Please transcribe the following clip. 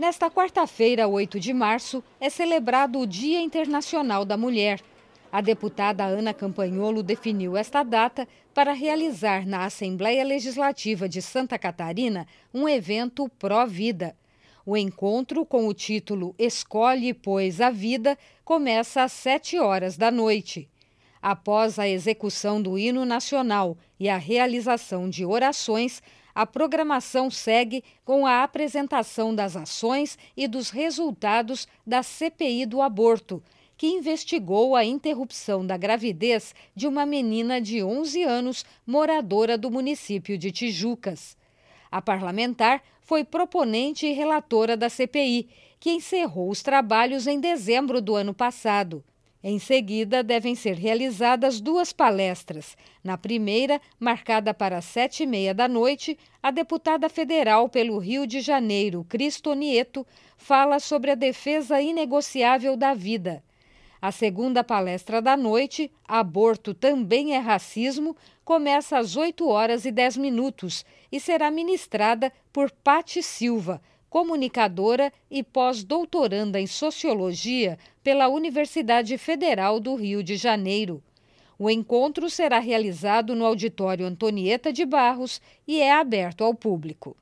Nesta quarta-feira, 8 de março, é celebrado o Dia Internacional da Mulher. A deputada Ana Campanholo definiu esta data para realizar na Assembleia Legislativa de Santa Catarina um evento pró-vida. O encontro, com o título Escolhe, pois, a Vida, começa às 7 horas da noite. Após a execução do hino nacional e a realização de orações, a programação segue com a apresentação das ações e dos resultados da CPI do aborto, que investigou a interrupção da gravidez de uma menina de 11 anos, moradora do município de Tijucas. A parlamentar foi proponente e relatora da CPI, que encerrou os trabalhos em dezembro do ano passado. Em seguida, devem ser realizadas duas palestras. Na primeira, marcada para sete e meia da noite, a deputada federal pelo Rio de Janeiro, Cristo Nieto, fala sobre a defesa inegociável da vida. A segunda palestra da noite, Aborto também é racismo, começa às 8 horas e 10 minutos e será ministrada por Pati Silva, comunicadora e pós-doutoranda em Sociologia pela Universidade Federal do Rio de Janeiro. O encontro será realizado no Auditório Antonieta de Barros e é aberto ao público.